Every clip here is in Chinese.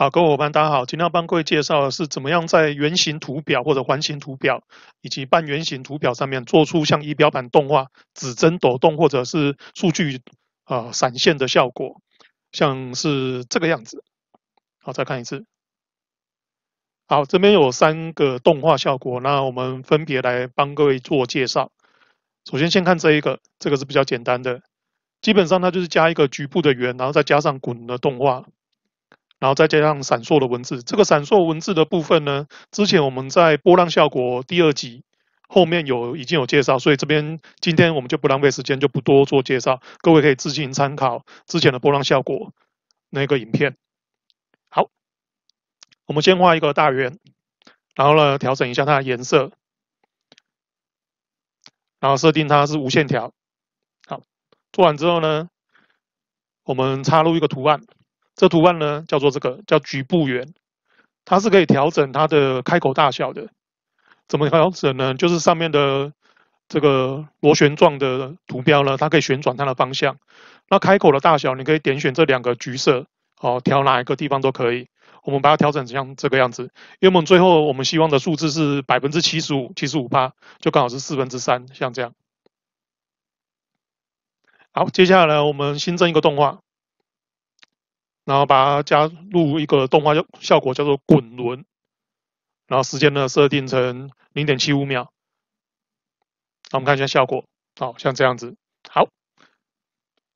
好，各位伙伴，大家好。今天要帮各位介绍的是怎么样在圆形图表或者环形图表以及半圆形图表上面做出像仪表板动画、指针抖动或者是数据啊闪现的效果，像是这个样子。好，再看一次。好，这边有三个动画效果，那我们分别来帮各位做介绍。首先，先看这一个，这个是比较简单的，基本上它就是加一个局部的圆，然后再加上滚的动画。然后再加上闪烁的文字，这个闪烁文字的部分呢，之前我们在波浪效果第二集后面有已经有介绍，所以这边今天我们就不浪费时间，就不多做介绍，各位可以自行参考之前的波浪效果那个影片。好，我们先画一个大圆，然后呢调整一下它的颜色，然后设定它是无线条。好，做完之后呢，我们插入一个图案。这图案呢，叫做这个叫局部圆，它是可以调整它的开口大小的。怎么调整呢？就是上面的这个螺旋状的图标呢，它可以旋转它的方向。那开口的大小，你可以点选这两个橘色，好，调哪一个地方都可以。我们把它调整成这个样子，因为我们最后我们希望的数字是百分之七十五，七十五帕就刚好是四分之三，像这样。好，接下来我们新增一个动画。然后把它加入一个动画效效果叫做滚轮，然后时间呢设定成零点七五秒，那我们看一下效果，好像这样子，好，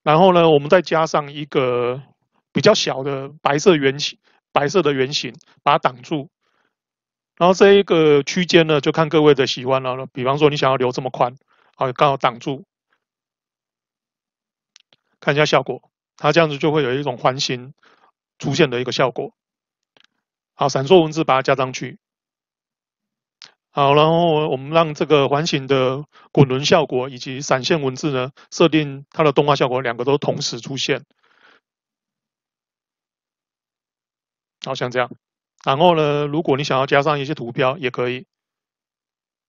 然后呢我们再加上一个比较小的白色圆形，白色的圆形把它挡住，然后这一个区间呢就看各位的喜欢了，比方说你想要留这么宽，好刚好挡住，看一下效果。它这样子就会有一种环形出现的一个效果。好，闪烁文字把它加上去。好，然后我们让这个环形的滚轮效果以及闪现文字呢，设定它的动画效果，两个都同时出现。好，像这样。然后呢，如果你想要加上一些图标也可以。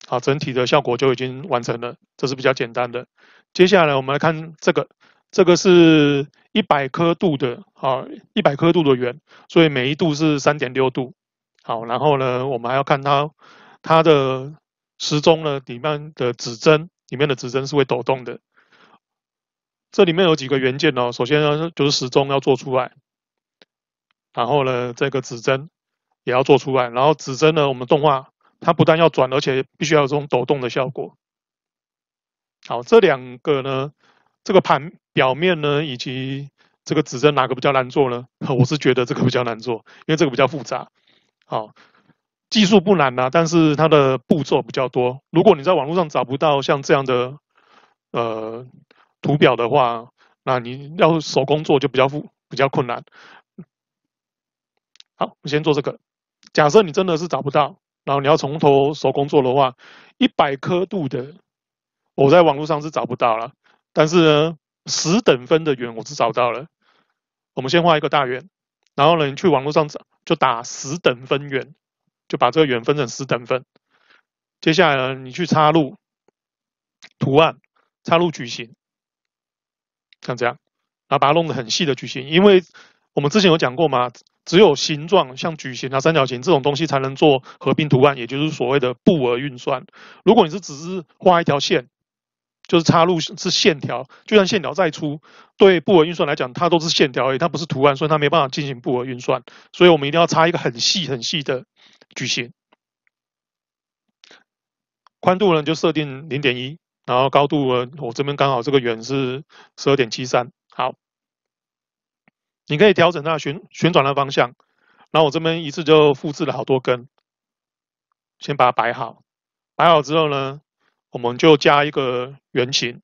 好，整体的效果就已经完成了，这是比较简单的。接下来我们来看这个，这个是。一百刻度的啊，一百刻度的圆，所以每一度是三点六度。好，然后呢，我们还要看它，它的时钟呢里面的指针，里面的指针是会抖动的。这里面有几个元件哦，首先呢就是时钟要做出来，然后呢这个指针也要做出来，然后指针呢我们动画它不但要转，而且必须要有这种抖动的效果。好，这两个呢。这个盘表面呢，以及这个指针哪个比较难做呢？我是觉得这个比较难做，因为这个比较复杂。好，技术不难呐，但是它的步骤比较多。如果你在网络上找不到像这样的呃图表的话，那你要手工做就比较复比较困难。好，我先做这个。假设你真的是找不到，然后你要从头手工做的话，一百刻度的，我在网络上是找不到了。但是呢，十等分的圆我只找到了。我们先画一个大圆，然后呢，你去网络上找，就打“十等分圆”，就把这个圆分成十等份。接下来呢，你去插入图案，插入矩形，像这样，然后把它弄得很细的矩形。因为我们之前有讲过嘛，只有形状像矩形啊、三角形这种东西才能做合并图案，也就是所谓的布尔运算。如果你是只是画一条线。就是插入是线条，就算线条再粗，对布尔运算来讲，它都是线条，而已，它不是图案，所以它没办法进行布尔运算。所以我们一定要插一个很细很细的矩形，宽度呢就设定零点一，然后高度呢，我这边刚好这个圆是十二点七三。好，你可以调整它旋旋转的方向，然后我这边一次就复制了好多根，先把它摆好，摆好之后呢？我们就加一个圆形，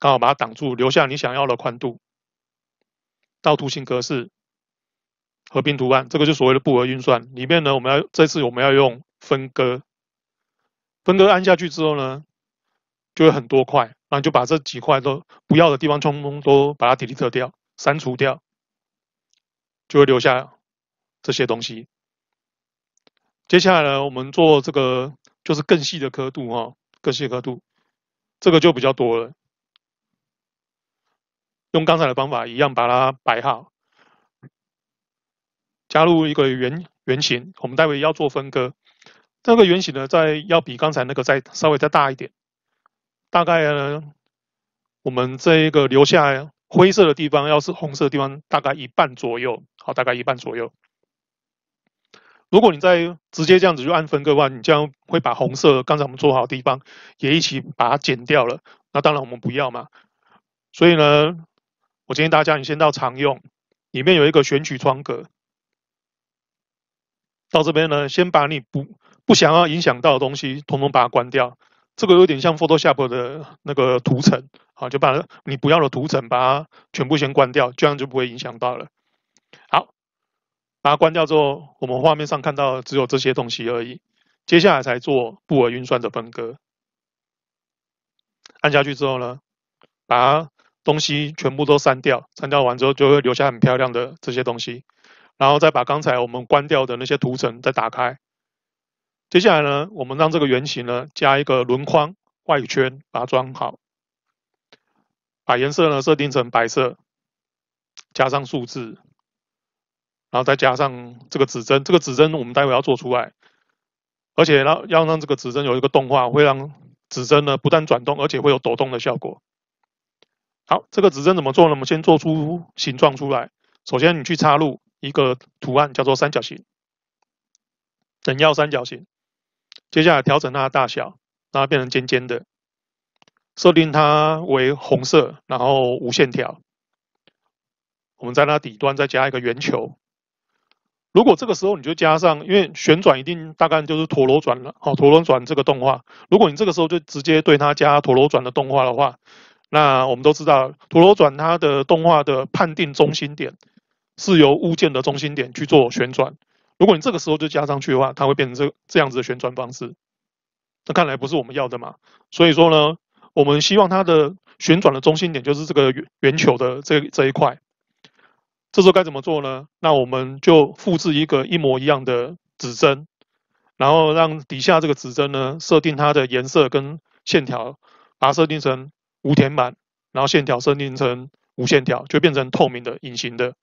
刚好把它挡住，留下你想要的宽度。到图形格式，合并图案，这个就所谓的布合运算。里面呢，我们要这次我们要用分割，分割按下去之后呢，就会很多块，然后就把这几块都不要的地方通通都把它 delete 掉，删除掉，就会留下这些东西。接下来呢，我们做这个就是更细的刻度哈。个细刻度，这个就比较多了。用刚才的方法一样把它摆好，加入一个圆圆形，我们待会要做分割。这个圆形呢，在要比刚才那个再稍微再大一点，大概呢，我们这一个留下灰色的地方，要是红色地方大概一半左右，好，大概一半左右。如果你在直接这样子去按分割的话，你这样会把红色刚才我们做好的地方也一起把它剪掉了。那当然我们不要嘛。所以呢，我建议大家你先到常用里面有一个选取窗格。到这边呢，先把你不不想要影响到的东西，统统把它关掉。这个有点像 Photoshop 的那个图层啊，就把你不要的图层把它全部先关掉，这样就不会影响到了。把它关掉之后，我们画面上看到只有这些东西而已。接下来才做布尔运算的分割。按下去之后呢，把东西全部都删掉，删掉完之后就会留下很漂亮的这些东西。然后再把刚才我们关掉的那些图层再打开。接下来呢，我们让这个圆形呢加一个轮框外圈，把它装好，把颜色呢设定成白色，加上数字。然后再加上这个指针，这个指针我们待会要做出来，而且呢，要让这个指针有一个动画，会让指针呢不断转动，而且会有抖动的效果。好，这个指针怎么做呢？我们先做出形状出来。首先你去插入一个图案，叫做三角形，等腰三角形。接下来调整它的大小，让它变成尖尖的，设定它为红色，然后无线条。我们在它底端再加一个圆球。如果这个时候你就加上，因为旋转一定大概就是陀螺转了，好，陀螺转这个动画，如果你这个时候就直接对它加陀螺转的动画的话，那我们都知道陀螺转它的动画的判定中心点是由物件的中心点去做旋转，如果你这个时候就加上去的话，它会变成这这样子的旋转方式，那看来不是我们要的嘛，所以说呢，我们希望它的旋转的中心点就是这个圆球的这这一块。这时候该怎么做呢？那我们就复制一个一模一样的指针，然后让底下这个指针呢，设定它的颜色跟线条，把它设定成无填满，然后线条设定成无线条，就变成透明的、隐形的。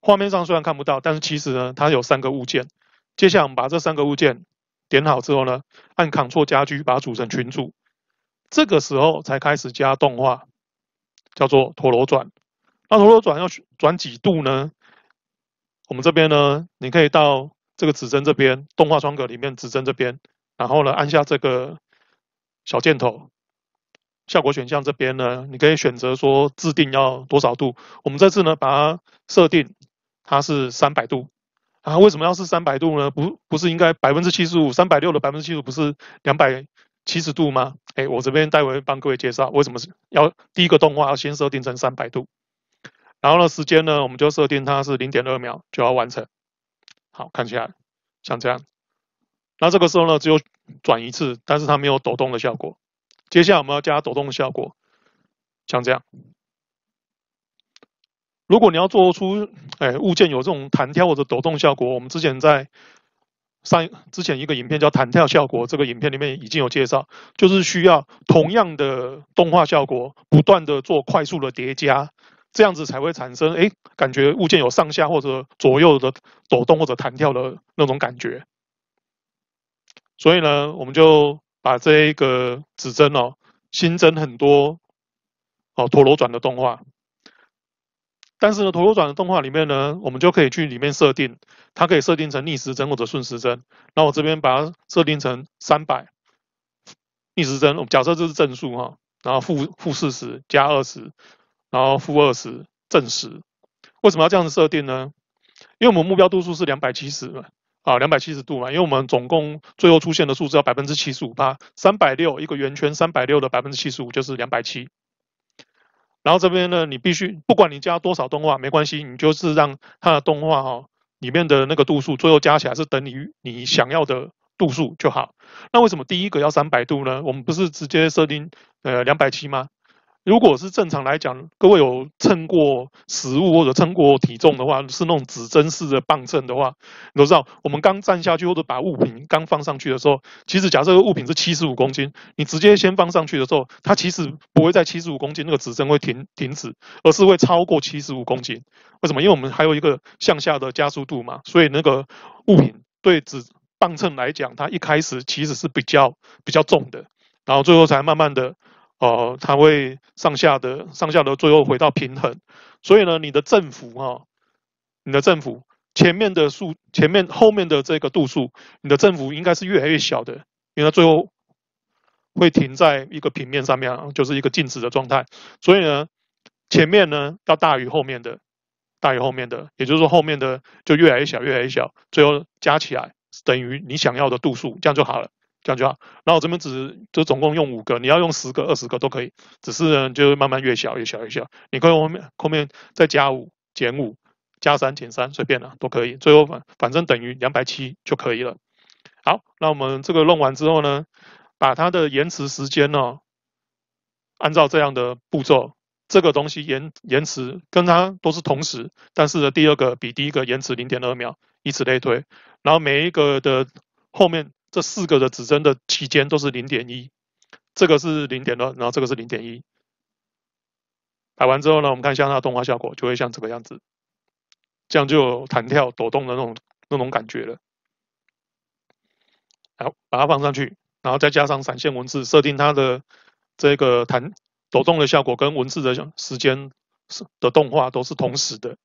画面上虽然看不到，但是其实呢，它有三个物件。接下来我们把这三个物件点好之后呢，按 Ctrl 加 G 把它组成群组。这个时候才开始加动画，叫做陀螺转。那如果转要转几度呢？我们这边呢，你可以到这个指针这边动画窗格里面指针这边，然后呢按下这个小箭头，效果选项这边呢，你可以选择说自定要多少度。我们这次呢把它设定它是三百度。啊，为什么要是三百度呢？不，不是应该百分之七十五，三百六的百分之七十五不是两百七十度吗？哎，我这边待会帮各位介绍为什么是要第一个动画要先设定成三百度。然后呢，时间呢，我们就设定它是零点二秒就要完成。好看起来像这样。那这个时候呢，只有转一次，但是它没有抖动的效果。接下来我们要加抖动效果，像这样。如果你要做出哎物件有这种弹跳或者抖动效果，我们之前在上之前一个影片叫弹跳效果，这个影片里面已经有介绍，就是需要同样的动画效果不断的做快速的叠加。这样子才会产生哎，感觉物件有上下或者左右的抖动或者弹跳的那种感觉。所以呢，我们就把这一个指针哦，新增很多哦陀螺转的动画。但是呢，陀螺转的动画里面呢，我们就可以去里面设定，它可以设定成逆时针或者顺时针。那我这边把它设定成三百逆时针，假设这是正数哈，然后负负四十加二十。然后负二十，正十，为什么要这样子设定呢？因为我们目标度数是两百七十嘛，啊，两百七十度嘛。因为我们总共最后出现的数字要百分之七十五八，三百六一个圆圈，三百六的百分之七十五就是两百七。然后这边呢，你必须不管你加多少动画没关系，你就是让它的动画哦里面的那个度数最后加起来是等于你想要的度数就好。那为什么第一个要三百度呢？我们不是直接设定呃两百七吗？如果是正常来讲，各位有称过食物或者称过体重的话，是那种指针式的磅秤的话，你都知道，我们刚站下去或者把物品刚放上去的时候，其实假设物品是七十五公斤，你直接先放上去的时候，它其实不会在七十五公斤那个指针会停停止，而是会超过七十五公斤。为什么？因为我们还有一个向下的加速度嘛，所以那个物品对指磅秤来讲，它一开始其实是比较比较重的，然后最后才慢慢的。哦，它会上下的上下的，最后回到平衡。所以呢，你的振幅哦，你的振幅前面的数前面后面的这个度数，你的振幅应该是越来越小的，因为它最后会停在一个平面上面，就是一个静止的状态。所以呢，前面呢要大于后面的，大于后面的，也就是说后面的就越来越小，越来越小，最后加起来等于你想要的度数，这样就好了。这样就好，然后我这边只就总共用五个，你要用十个、二十个都可以，只是呢就慢慢越小越小越小，你可以后面后面再加五减五，加三减三，随便了都可以，最后反反正等于两百七就可以了。好，那我们这个弄完之后呢，把它的延迟时间呢，按照这样的步骤，这个东西延延迟跟它都是同时，但是呢第二个比第一个延迟零点二秒，以此类推，然后每一个的后面。这四个的指针的期间都是零点一，这个是零点二，然后这个是零点一。摆完之后呢，我们看一下它的动画效果，就会像这个样子，这样就有弹跳、抖动的那种那种感觉了。好，把它放上去，然后再加上闪现文字，设定它的这个弹抖动的效果跟文字的时间的动画都是同时的。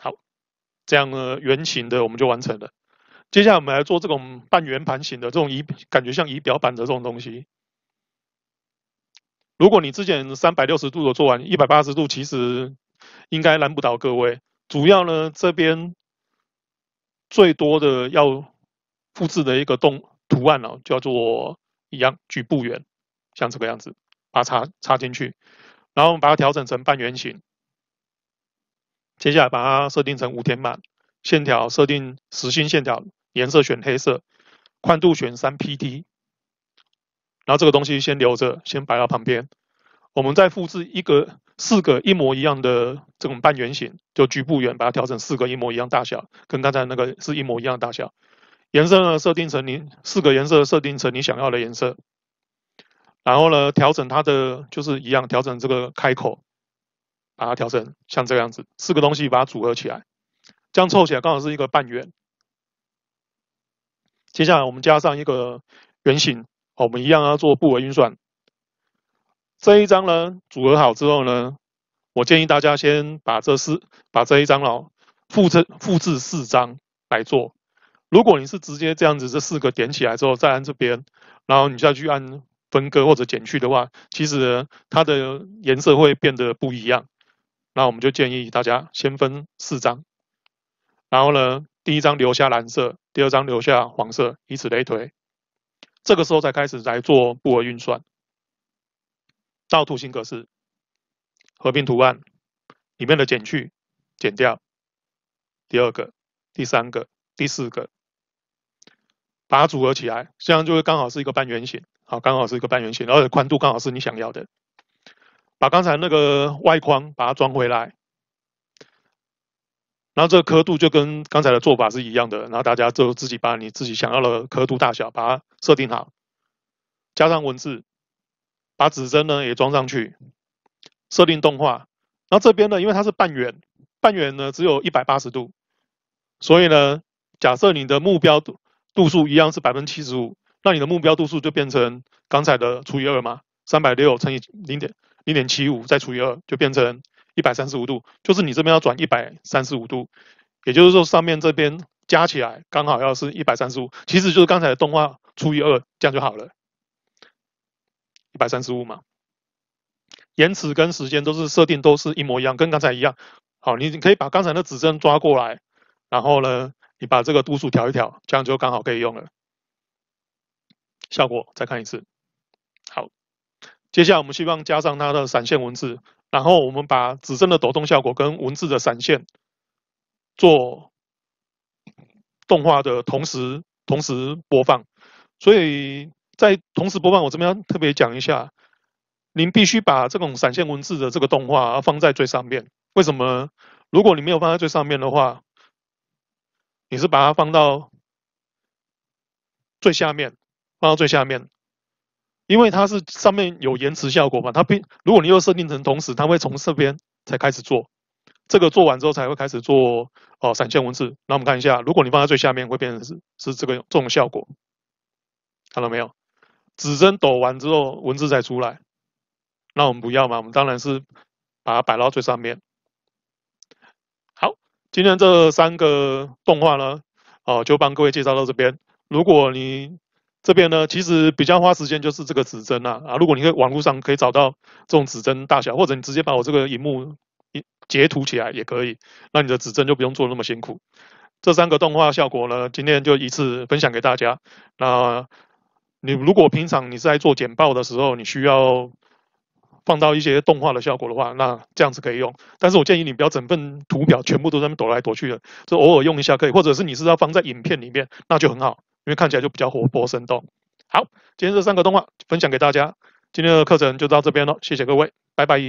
好，这样呢，圆形的我们就完成了。接下来我们来做这种半圆盘形的这种仪，感觉像仪表板的这种东西。如果你之前三百六十度的做完一百八十度，其实应该难不倒各位。主要呢这边最多的要复制的一个动图案哦，叫做一样局部圆，像这个样子，把它插插进去，然后我们把它调整成半圆形。接下来把它设定成五填满，线条设定实心线条。颜色选黑色，宽度选三 pt，然后这个东西先留着，先摆到旁边。我们再复制一个四个一模一样的这种半圆形，就局部圆，把它调整四个一模一样大小，跟刚才那个是一模一样大小。颜色呢设定成你四个颜色设定成你想要的颜色。然后呢调整它的就是一样，调整这个开口，把它调成像这个样子，四个东西把它组合起来，这样凑起来刚好是一个半圆。接下来我们加上一个圆形，我们一样要做布为运算。这一张呢，组合好之后呢，我建议大家先把这四，把这一张哦，复制复制四张来做。如果你是直接这样子，这四个点起来之后再按这边，然后你再去按分割或者减去的话，其实它的颜色会变得不一样。那我们就建议大家先分四张，然后呢？第一张留下蓝色，第二张留下黄色，以此类推。这个时候才开始来做布尔运算，倒图形格式，合并图案里面的减去，减掉第二个、第三个、第四个，把它组合起来，这样就会刚好是一个半圆形，好，刚好是一个半圆形，而且宽度刚好是你想要的。把刚才那个外框把它装回来。然后这个刻度就跟刚才的做法是一样的，然后大家就自己把你自己想要的刻度大小把它设定好，加上文字，把指针呢也装上去，设定动画。然后这边呢，因为它是半圆，半圆呢只有一百八十度，所以呢，假设你的目标度数一样是百分之七十五，那你的目标度数就变成刚才的除以二嘛，三百六乘以零点零点七五再除以二，就变成。一百三十五度，就是你这边要转一百三十五度，也就是说上面这边加起来刚好要是一百三十五，其实就是刚才的动画除以二，这样就好了。一百三十五嘛，延迟跟时间都是设定都是一模一样，跟刚才一样。好，你可以把刚才的指针抓过来，然后呢，你把这个度数调一调，这样就刚好可以用了。效果再看一次。好，接下来我们希望加上它的闪现文字。然后我们把指针的抖动效果跟文字的闪现做动画的同时，同时播放。所以在同时播放，我这边特别讲一下，您必须把这种闪现文字的这个动画放在最上面。为什么？如果你没有放在最上面的话，你是把它放到最下面，放到最下面。因为它是上面有延迟效果嘛，它并如果你又设定成同时，它会从这边才开始做，这个做完之后才会开始做哦闪现文字。那我们看一下，如果你放在最下面，会变成是是这个这种效果，看到没有？指针抖完之后，文字再出来。那我们不要嘛，我们当然是把它摆到最上面。好，今天这三个动画呢，哦就帮各位介绍到这边。如果你这边呢，其实比较花时间就是这个指针啊啊，如果你在网络上可以找到这种指针大小，或者你直接把我这个荧幕截图起来也可以，那你的指针就不用做那么辛苦。这三个动画效果呢，今天就一次分享给大家。那你如果平常你是在做简报的时候，你需要放到一些动画的效果的话，那这样子可以用。但是我建议你不要整份图表全部都在那躲来躲去的，就偶尔用一下可以，或者是你是要放在影片里面，那就很好。因为看起来就比较活泼生动。好，今天这三个动画分享给大家，今天的课程就到这边了，谢谢各位，拜拜。